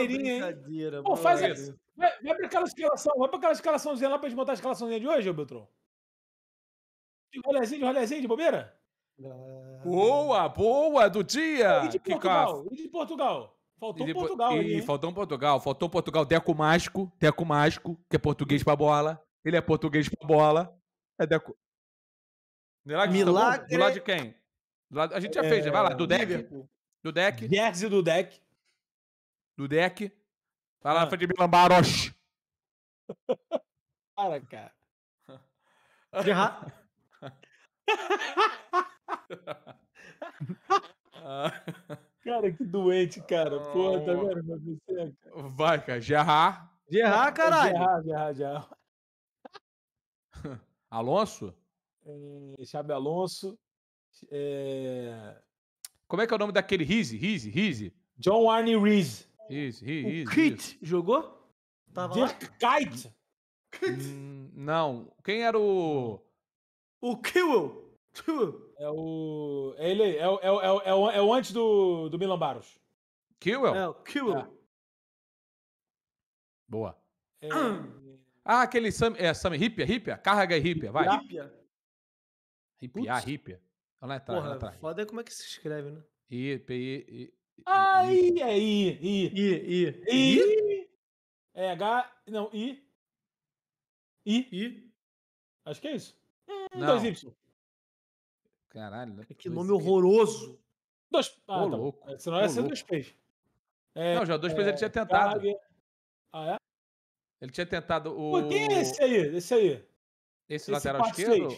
brincadeirinha, hein? Pô, faz isso. Vai, vai pra aquela escalação, vai pra aquela escalaçãozinha lá pra gente montar a escalaçãozinha de hoje, ô Beltrão. De rolezinho, de rolezinho, de bobeira? Boa, boa do dia! E de Portugal? E de Portugal? Faltou Portugal. E, faltou um Portugal, faltou um Portugal. Deco Mágico, Deco Mágico, que é português pra bola. Ele é português pra bola. É Deco. Milagre. Milagre. Do lado de quem? Do lado... A gente já é, fez, né? vai lá, do deck. Do deck. Jersey do deck do deck. Vai lá ah. na frente Para, cara. De ra... cara, que doente, cara. Porra, tá vendo? Mas é você, é, cara. Vai, cara. Gerrar. Gerrar, caralho. Gerrar, gerrar, gerrar. Alonso? É, Alonso. É... Como é que é o nome daquele Rizzi? Rizzi, Rizzi? John Arne Rizzi. Isso, isso. O Kit jogou? Tava Dirk lá? Kite. Hum, não. Quem era o. O Kill? É o. É ele aí. É, o, é, o, é, o, é, o, é o antes do, do Milan Baros. É, o É. Boa. É... Ah, aquele Sam, é, Sam Ripia, Ripia? Carga Ripia, vai. Ripia. Ripia, Ripia. Ah, lá atrás, Porra, lá atrás. foda é como é que se escreve, né? I, P, I, I, Ai, é I, I. I, I. I. É H, não, I. I. I. Acho que é isso. Hum, Dois Y. Caralho. Né? Que nome horroroso. Dois... Ah, Ô, tá. louco. É, senão ia ser dois peixes. É, não, já dois é, ele tinha tentado. Ah, é? Ele tinha tentado o. Pô, quem é esse aí? Esse aí. Esse, esse lateral esquerdo?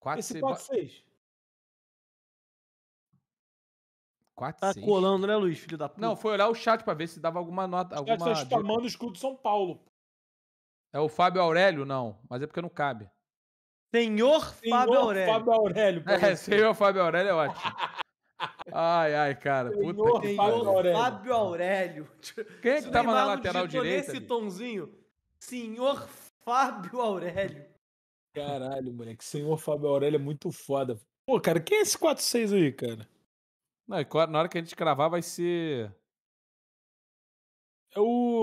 4, esse 4-6. 4, tá 6. colando, né, Luiz, filho da puta? Não, foi olhar o chat pra ver se dava alguma nota. Alguma... Tá spamando o escudo São Paulo. É o Fábio Aurélio, não. Mas é porque não cabe. Senhor, senhor Fábio Aurélio. Fábio Aurélio é, senhor Fábio Aurélio é ótimo. Ai, ai, cara. Senhor, puta que senhor Aurélio. Fábio Aurélio. Quem é que tava na lateral direita? Nesse tonzinho. Senhor Fábio Aurélio. Caralho, moleque. Senhor Fábio Aurélio é muito foda. Pô, cara, quem é esse 4-6 aí, cara? Não, na hora que a gente cravar vai ser. É o.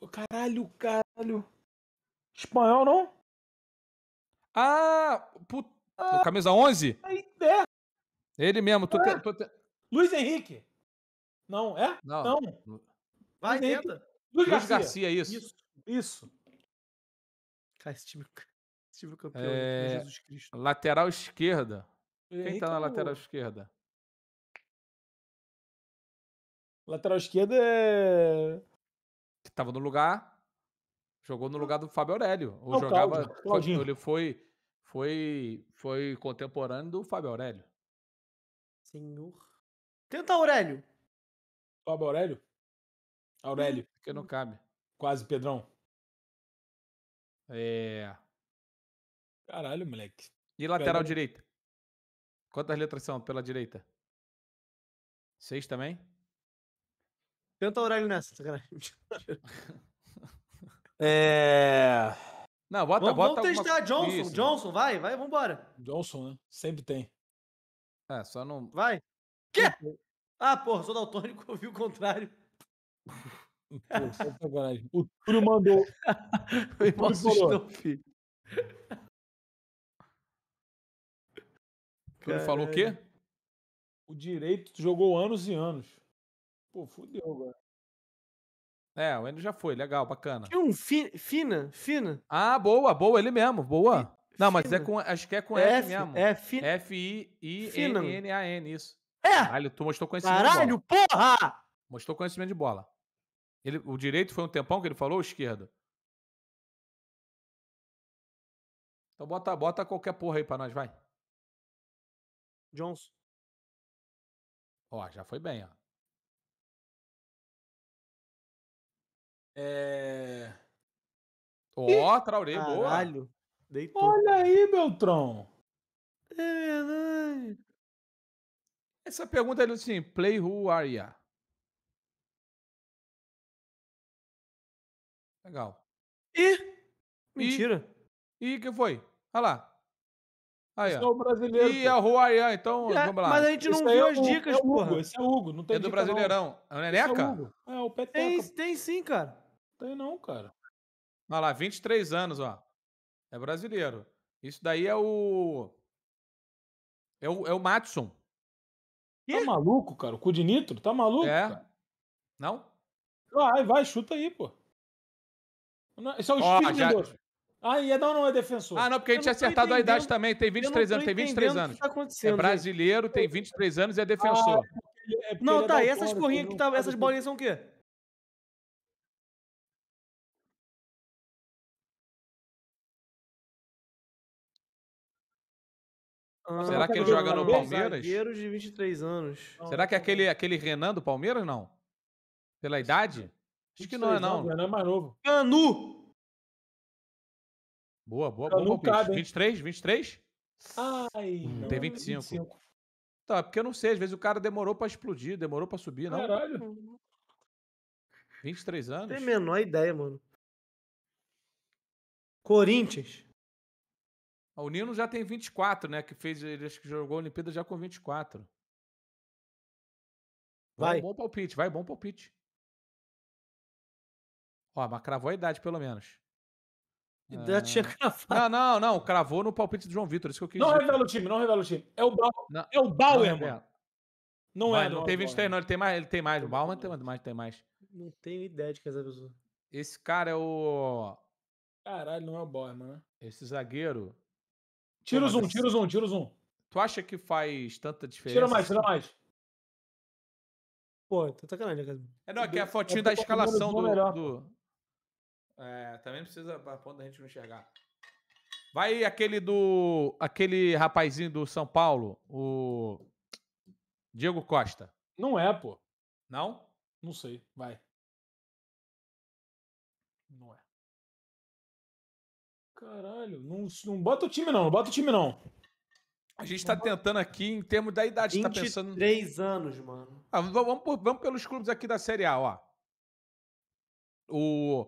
O, caralho, caralho. Espanhol, não? Ah! Puta. Ah, camisa 11? É. Ele mesmo. Tu é. te, te... Luiz Henrique. Não, é? Não. não. Vai, Luiz tenta. Luiz, Luiz Garcia. Garcia. isso. Isso. isso. Cara, esse time, esse time campeão. É... Jesus Cristo. Lateral esquerda. Quem tá na lateral esquerda? Lateral esquerda é. Que tava no lugar. Jogou no lugar do Fábio Aurélio. Ou Não, jogava. Claudinho. Ele foi, foi, foi contemporâneo do Fábio Aurélio. Senhor. Tenta Aurélio. Fábio Aurélio? Hum. Aurélio. Porque não cabe. Quase, Pedrão. É. Caralho, moleque. E lateral direita? Quantas letras são pela direita? Seis também? Tenta horário nessa, É. Não, bota, vamos, bota vamos testar alguma... Johnson. Isso, Johnson, né? vai, vai, vambora. Johnson, né? Sempre tem. É, só não. Vai. Quê? Ah, porra, sou daltônico, eu ouvi o contrário. Pô, o Túlio mandou. o irmão assustou, filho. Tu não falou o quê? O direito jogou anos e anos. Pô, fudeu, agora. É, o Endo já foi, legal, bacana. Tinha um fi, Fina, Fina. Ah, boa, boa, ele mesmo, boa. não, mas é com, acho que é com F, F mesmo. É Fina. F-I-I-N-N-A-N, isso. É! Caralho, tu mostrou conhecimento Caralho, de bola. porra! Mostrou conhecimento de bola. Ele, o direito foi um tempão que ele falou, ou esquerdo? Então bota, bota qualquer porra aí pra nós, vai. Johnson. Ó, já foi bem, ó. É. Ó, oh, Traoré, boa. Deitou. Olha aí, Beltrão. É verdade. Essa pergunta é assim: Play who are ya? Legal. Ih! Mentira. Ih, o que foi? Olha lá. Aí, Esse é o brasileiro. E pô. a Huayá, então, é, vamos lá. Mas a gente não Esse viu é as dicas, é porra. Esse é o Hugo, não é tem É do Brasileirão. Não. É o Neneca? É, é, o Peteca. Tem, tem sim, cara. Tem não, cara. Olha lá, 23 anos, ó. É brasileiro. Isso daí é o... É o, é o Matson. Tá maluco, cara? O cu de nitro? Tá maluco? É. Cara? Não? Vai, vai, chuta aí, pô. Isso é o oh, Spindler. Ah, e é, não, não é defensor. Ah, não, porque a gente tinha acertado a idade também. Tem 23 anos, tem 23 anos. Tá acontecendo, é brasileiro, tem 23 anos e é ah, defensor. Ah, é não, é tá, e essas corrinhas que tá, essas bolinhas são o quê? Ah, Será que ele joga no Palmeiras? Zagueiros de 23 anos. Será que é tá aquele, aquele Renan do Palmeiras, não? Pela idade? Acho que não é, não. Renan é mais novo. Canu! Boa, boa, boa, 23, 23? Ai, hum, tem 25. É 25. Tá, porque eu não sei, às vezes o cara demorou pra explodir, demorou pra subir, não. Caralho. 23 anos? Tem a menor ideia, mano. Corinthians. Ah, o Nino já tem 24, né? Que fez, ele acho que jogou a Olimpíada já com 24. Vai. Bom, bom palpite, vai, bom palpite. Ó, mas cravou a idade, pelo menos. Já tinha cravado. Ah. Não, não, não. Cravou no palpite do João Vitor. Isso que eu quis Não dizer. revela o time, não revela o time. É o, Bra... não, é o Bauer, não mano. Não é. Não, não é tem 23, não. Ele tem mais. Ele tem mais. O Bauer tem mais, tem mais. Não tenho ideia de quem é essa pessoa. Esse cara é o. Caralho, não é o Bauer, mano. Esse zagueiro. Tira o zoom, tira o zoom, tira o zoom. Tu acha que faz tanta diferença? Tira mais, tira mais. Pô, tá sacanagem, É, não, é que é a fotinho é da é escalação do, é, também não precisa a ponto da gente não enxergar. Vai aquele do. aquele rapazinho do São Paulo, o. Diego Costa. Não é, pô. Não? Não sei. Vai. Não é. Caralho, não, não bota o time, não. Não bota o time, não. A gente tá tentando aqui em termos da idade. 23 tá pensando... anos, mano. Ah, vamos, vamos pelos clubes aqui da Série A, ó. O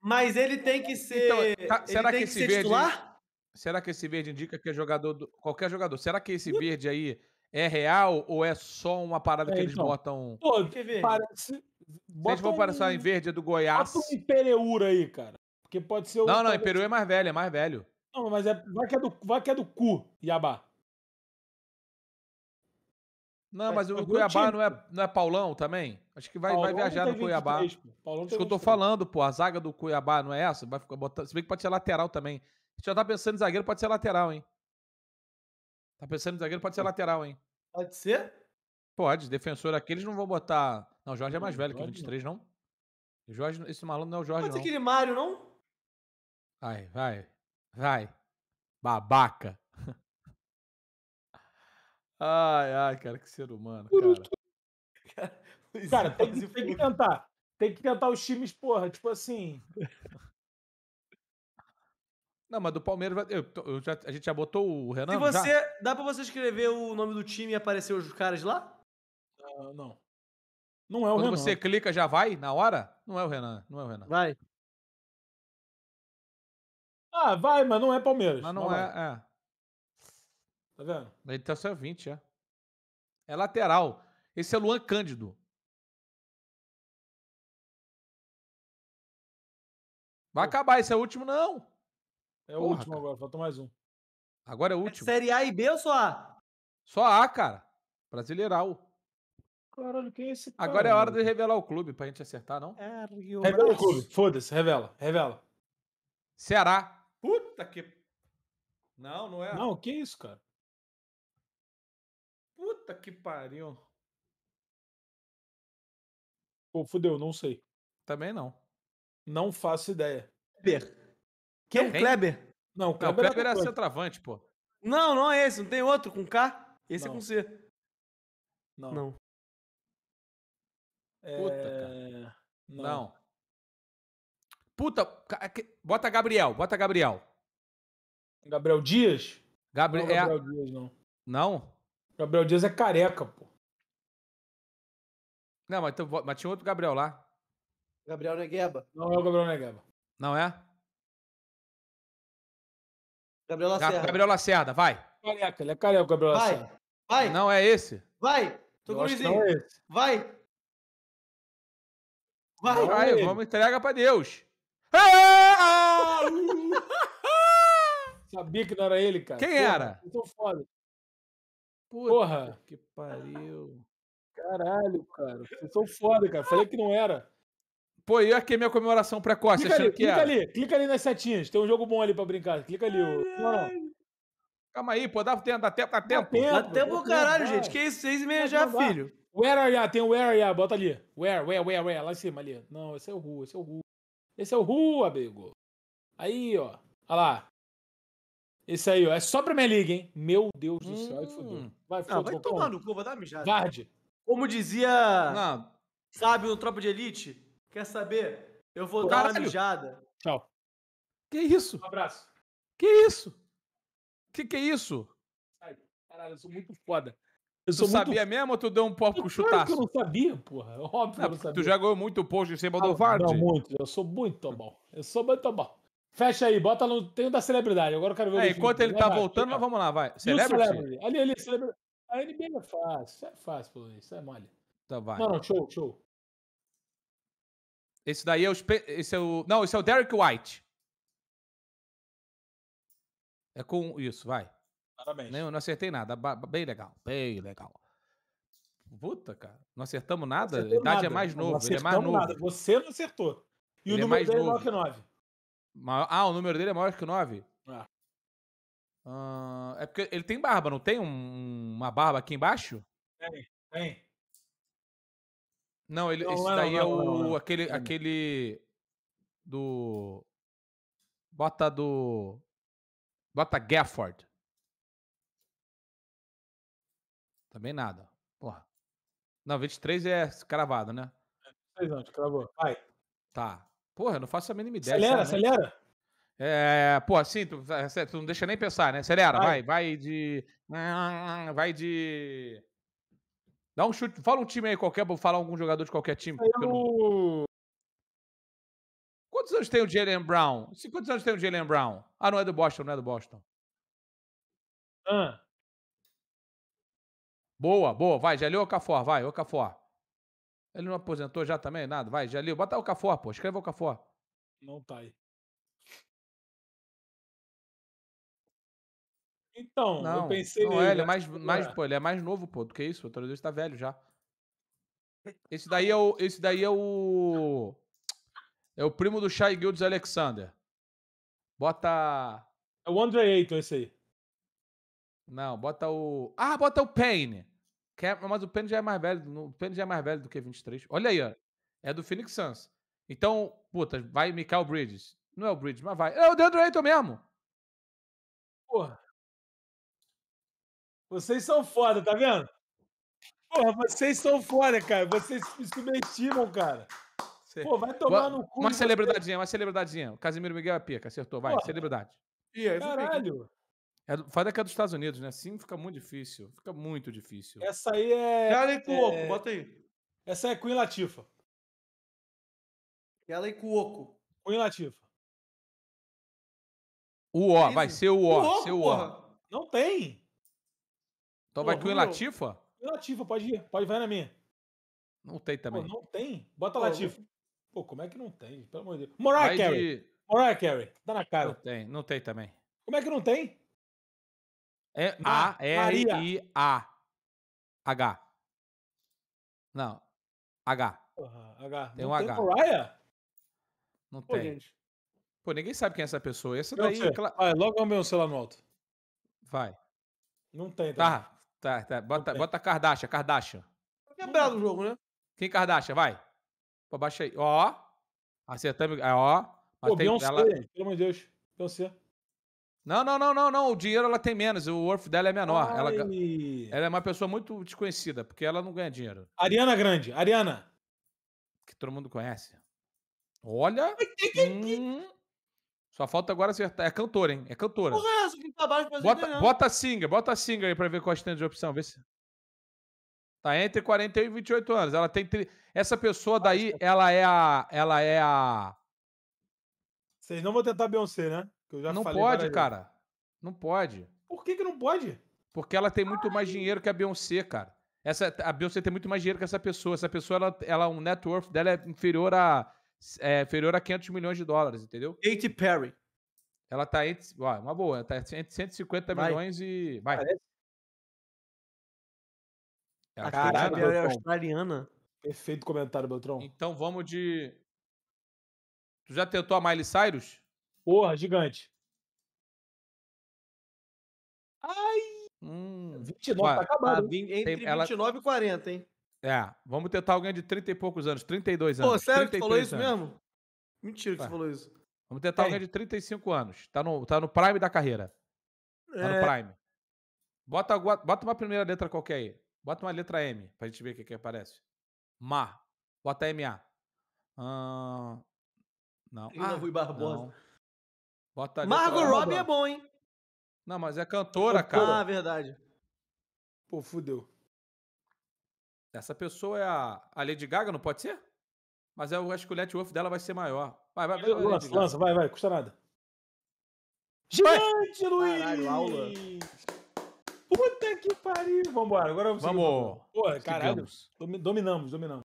mas ele tem que então, ser. Então, tá, será que, que esse verde, titular? Será que esse verde indica que é jogador do, qualquer jogador? Será que esse verde aí é real ou é só uma parada é, que eles então, botam? Pô, parece. Bota Se a gente um, em verde é do Goiás. Bota um Impereura aí, cara. Porque pode ser o. Não, não, Impereura é mais velho, é mais velho. Não, mas é, vai, que é do, vai que é do cu, Iabá. Não, mas, mas o Cuiabá não é, não é Paulão também? Acho que vai, vai viajar no Cuiabá. Pô. que eu tô falando, pô. A zaga do Cuiabá não é essa? Vai ficar botando... Se bem que pode ser lateral também. Se já tá pensando em zagueiro, pode ser lateral, hein? Tá pensando em zagueiro, pode ser lateral, hein? Pode ser? Pode. Defensor aqui, eles não vão botar... Não, o Jorge é mais velho que 23, não? Jorge, esse maluco não é o Jorge, pode não. Pode ser aquele Mário, não? Vai, vai. Vai. Babaca. Ai, ai, cara, que ser humano. Cara, cara é, tem, que, tem que tentar. Tem que tentar os times, porra, tipo assim. Não, mas do Palmeiras, eu, eu já, a gente já botou o Renan. Se você. Já? Dá pra você escrever o nome do time e aparecer os caras lá? Uh, não. Não é o Quando Renan. Quando você clica, já vai na hora? Não é o Renan. Não é o Renan. Vai. Ah, vai, mas não é Palmeiras. Mas não, não é, é. Tá vendo? ele tá só 20, é. É lateral. Esse é Luan Cândido. Vai Pô. acabar, esse é o último, não. É Porra, o último cara. agora, falta mais um. Agora é o é último. É série A e B ou só A? Só A, cara. brasileirão Caralho, quem é esse cara? Agora é hora de revelar o clube pra gente acertar, não? É, Rio revela o clube, foda-se, revela, revela. Ceará. Puta que. Não, não é. Não, que isso, cara? Puta que pariu. Pô, fudeu, não sei. Também não. Não faço ideia. Kleber. Quem? É Kleber? Não, o Kleber, não, o Kleber era é centroavante, pô. Não, não é esse. Não tem outro com K? Esse é não. é com C. Não. Não. É, Puta, cara. Não. não. Puta, é bota Gabriel, bota Gabriel. Gabriel Dias? Gabri... Não, Gabriel é... Dias, não. Não? Gabriel Dias é careca, pô. Não, mas, então, mas tinha outro Gabriel lá. Gabriel Negueba. Não é o Gabriel Negueba. Não é? Gabriel Lacerda. Gabriel Lacerda, vai. Careca, ele é careca, Gabriel vai. Lacerda. Vai. Não é esse? Vai. Tô com Luizinho. É vai. Vai. Vai, vamos entregar pra Deus. Ah! Sabia que não era ele, cara. Quem Pô, era? tô foda. Puta Porra! Que pariu. Caralho, cara. Vocês são foda, cara. Falei que não era. Pô, e aqui minha comemoração precoce, clica ali, que clica era. ali, clica ali nas setinhas. Tem um jogo bom ali pra brincar. Clica ali. Ô... Calma aí, pô. Dá tempo, dá tempo, dá tempo. Dá tempo, caralho, gente. Que isso? Seis e meia já, é filho. Where are you? Tem o where are you? Bota ali. Where, where, where, where? Lá em cima ali. Não, esse é o Ru, esse é o Ru. Esse é o Ru, amigo. Aí, ó. Olha lá. Esse aí, ó. É só Premier League, hein? Meu Deus do céu, hum. fodeu. Vai, não, vai tomar no cu, vai dar mijada. Varde. Como dizia, não. sabe, um Tropa de Elite, quer saber? Eu vou dar uma mijada. Tchau. Que isso? Um abraço. Que isso? Que que é isso? Caralho, eu sou muito foda. Eu tu sabia muito... mesmo ou tu deu um pop com chutaço? Claro é que eu não sabia, porra. Óbvio não, não sabia. Tu já ganhou muito post em cima ah, do Vard. Não, muito. Eu sou muito bom. Eu sou muito bom. Fecha aí, bota no. Tem o da celebridade. Agora eu quero ver é, Enquanto ele tá voltando, mas vamos lá, vai. Celebrity? Ali, ali, celebrity. A NBA é fácil. Isso é fácil, pelo menos. Isso é mole. Então vai. Não, não, show, show. Esse daí é o. Esse é o. Não, esse é o Derek White. É com isso, vai. Parabéns. Nem, não acertei nada. Bem legal, bem legal. Puta, cara. Não acertamos nada? a idade é nada. é mais novo. Não ele é mais novo. Nada. Você não acertou. E ele o é número é o dele é 99. Ah, o número dele é maior que o 9? Ah. É. Ah, é porque ele tem barba, não tem um, uma barba aqui embaixo? Tem, tem. Não, ele, não, esse não, é daí é não, é o. Aquele, aquele. Do. Bota do. Bota Gafford. Também nada. Porra. Não, 23 é cravado, né? 23 anos, cravou. Vai. Tá. Porra, eu não faço a mínima ideia. Acelera, acelera. É, pô, assim, tu, é, tu, não deixa nem pensar, né? Acelera, vai, vai, vai de. Vai de. Dá um chute, fala um time aí qualquer, vou falar algum jogador de qualquer time. Eu... Não... Quantos anos tem o Jalen Brown? Quantos anos tem o Jalen Brown? Ah, não é do Boston, não é do Boston. Ah. Boa, boa, vai, já leu o Cafor, vai, o Cafor. Ele não aposentou já também? Nada. Vai, já li. Bota o Cafor, pô. Escreva o Cafor. Não tá aí. Então, não, eu pensei não nele. ele, é mais, né? mais, é. pô, ele é mais novo, pô, do que isso. O Toledo está velho já. Esse daí é o. Esse daí é o. É o primo do Shai Guilds Alexander. Bota. É o Andre Ayton, esse aí. Não, bota o. Ah, bota o Payne. É, mas o Penny já é mais velho. O Penny já é mais velho do que 23. Olha aí, ó. É do Phoenix Suns. Então, puta, vai Mikael Bridges. Não é o Bridges, mas vai. É o Deandre Ayton mesmo. Porra. Vocês são foda, tá vendo? Porra, vocês são foda, cara. Vocês me subestimam, cara. Pô, vai tomar no cu. Uma celebridadezinha, uma celebridadezinha. O Casimiro Miguel é pica, acertou. Vai, Porra. celebridade. É, Caralho. É, daqui que é dos Estados Unidos, né? Sim, fica muito difícil. Fica muito difícil. Essa aí é. é e Cuoco, é... bota aí. Essa é Queen Latifa. É e Cuoco. Queen Latifa. O O, vai ser o O. ser o o. Não tem. Então vai Queen Latifa? Queen Latifa, pode ir. Pode vai na minha. Não tem também. Pô, não tem? Bota Pô, Latifa. Pô, como é que não tem? Pelo amor de Deus. Mariah Carey. De... Mariah Carey. na cara. Não tem, não tem também. Como é que não tem? É A-R-I-A-H. Não. H. H. Tem não um tem H. Mariah? Não Pô, tem. Gente. Pô, ninguém sabe quem é essa pessoa. Essa daí. Cla... Vai, logo é o meu celular no alto. Vai. Não tem, tá? Tá, tá. tá. Bota, bota Kardashian, Kardashian. quebrado é o jogo, né? Quem Kardashian? Vai. Pô, baixa aí. Ó. Acertamos. É, ó. Pô, Beyoncé, ela... pelo amor de Deus. Beyoncé. Não, não, não, não, não. O dinheiro ela tem menos, o worth dela é menor. Ela, ela, é uma pessoa muito desconhecida, porque ela não ganha dinheiro. Ariana Grande, Ariana. Que todo mundo conhece. Olha. hum, só falta agora acertar. É cantora, hein? É cantora. Porra, essa que tá abaixo bota, bota a singa, bota a singa aí pra ver qual a tem de opção. Vê se. Tá entre 41 e 28 anos. Ela tem. Tri... Essa pessoa daí, ela é a. Ela é a. Vocês não vão tentar Beyoncé, né? Que eu já não falei pode, cara. Vezes. Não pode. Por que, que não pode? Porque ela tem muito Ai. mais dinheiro que a Beyoncé, cara. Essa, a Beyoncé tem muito mais dinheiro que essa pessoa. Essa pessoa, ela, ela um net worth dela é inferior a, é, inferior a 500 milhões de dólares, entendeu? Katy Perry. Ela tá entre. Ó, uma boa, tá entre 150 vai. milhões e. Vai. Parece... É a Katy Perry é australiana. Perfeito comentário, Beltrão. Então vamos de. Tu já tentou a Miley Cyrus? Porra, gigante. Ai! Hum, 29 tá Ué, tá acabando. A, entre tem, 29 ela... e 40, hein? É, vamos tentar alguém de 30 e poucos anos, 32 anos. Pô, sério que você falou isso anos. mesmo? Mentira que Ué. você falou isso. Vamos tentar alguém de 35 anos. Tá no, tá no prime da carreira. Tá é... no prime. Bota, bota uma primeira letra qualquer aí. Bota uma letra M pra gente ver o que, que aparece. Ma. Bota MA. Hum, não. ah, Rui Barbosa. Não. Margot Robbie é bom, hein? Não, mas é cantora, cara. Ah, verdade. Pô, fudeu. Essa pessoa é a, a Lady Gaga, não pode ser? Mas eu acho que o Let Wolf dela vai ser maior. Vai, vai, vai. lança, Gaga. lança, vai, vai, custa nada. Gigante, vai. Luiz! Caralho, aula. Puta que pariu! Vambora, agora vamos. Vamos! Porra, caralho. Dominamos, dominamos.